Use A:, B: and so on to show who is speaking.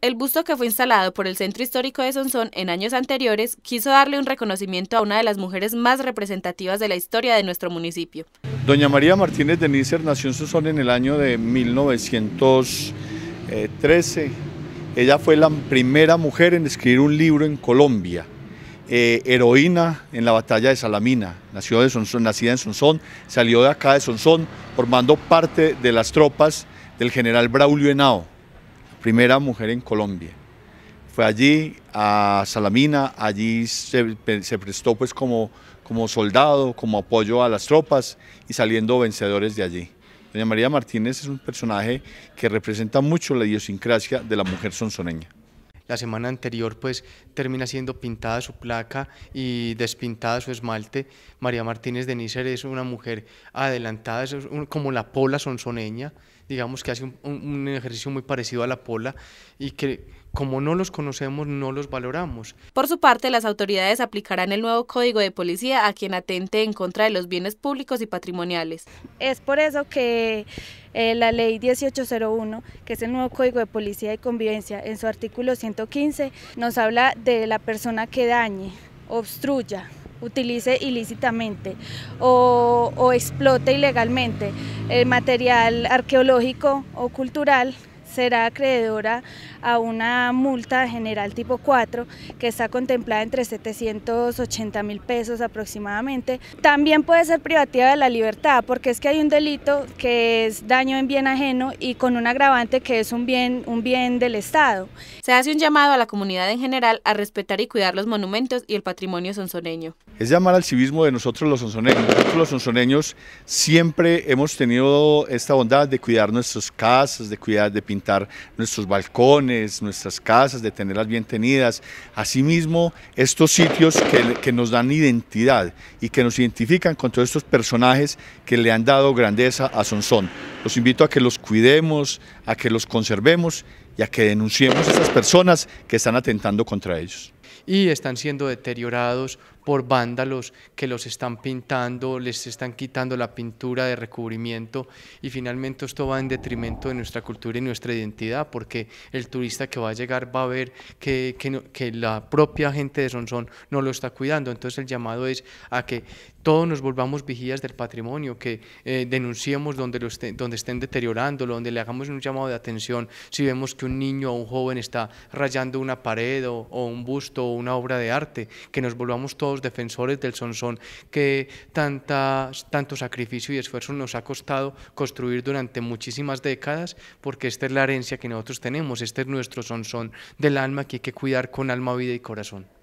A: El busto que fue instalado por el Centro Histórico de Sonsón en años anteriores quiso darle un reconocimiento a una de las mujeres más representativas de la historia de nuestro municipio.
B: Doña María Martínez de Nícer nació en Sonsón en el año de 1913. Ella fue la primera mujer en escribir un libro en Colombia. Eh, heroína en la batalla de Salamina, nació de nacida en Sonsón, salió de acá de Sonsón formando parte de las tropas del general Braulio Henao primera mujer en Colombia. Fue allí a Salamina, allí se, prestó pues como, como soldado, como apoyo a las tropas y saliendo vencedores de allí. Doña María Martínez es un personaje que representa mucho la idiosincrasia de la mujer sonsoneña
C: la semana anterior pues termina siendo pintada su placa y despintada su esmalte. María Martínez de Nícer es una mujer adelantada, es como la pola sonsoneña digamos que hace un, ejercicio muy parecido a la pola y que como no los conocemos, no los valoramos.
A: Por su parte, las autoridades aplicarán el nuevo código de policía a quien atente en contra de los bienes públicos y patrimoniales. Es por
D: eso que eh, la ley 1801, que es el nuevo código de policía y convivencia, en su artículo 115 nos habla de la persona que dañe, obstruya, utilice ilícitamente o, explote ilegalmente el material arqueológico o cultural será acreedora a una multa general tipo 4 que está contemplada entre 780 mil pesos aproximadamente. También puede ser privativa de la libertad porque es que hay un delito que es daño en bien ajeno y con un agravante que es un bien, un bien del
A: Estado. Se hace un llamado a la comunidad en general a respetar y cuidar los monumentos y el patrimonio sonzoneño.
B: Es llamar al civismo de nosotros los sonzoneños. Nosotros los sonzoneños siempre hemos tenido esta bondad de cuidar nuestras casas, de cuidar de pintar nuestros balcones, nuestras casas, de tenerlas bien tenidas. Asimismo, estos sitios que, nos dan identidad y que nos identifican con todos estos personajes que le han dado grandeza a Sonsón. Los invito a que los cuidemos, a que los conservemos y a que denunciemos a esas personas que están atentando contra ellos.
C: Y están siendo deteriorados por vándalos que los están pintando, les están quitando la pintura de recubrimiento y finalmente esto va en detrimento de nuestra cultura y nuestra identidad porque el turista que va a llegar va a ver que, la propia gente de Sonsón no lo está cuidando. Entonces el llamado es a que todos nos volvamos vigías del patrimonio, que eh, denunciemos donde, donde estén deteriorándolo, donde le hagamos un llamado de atención si vemos que un niño o un joven está rayando una pared o un busto o una obra de arte, que nos volvamos todos defensores del Sonsón que tanto sacrificio y esfuerzo nos ha costado construir durante muchísimas décadas, porque esta es la herencia que nosotros tenemos, este es nuestro Sonsón del alma que hay que cuidar con alma, vida y corazón.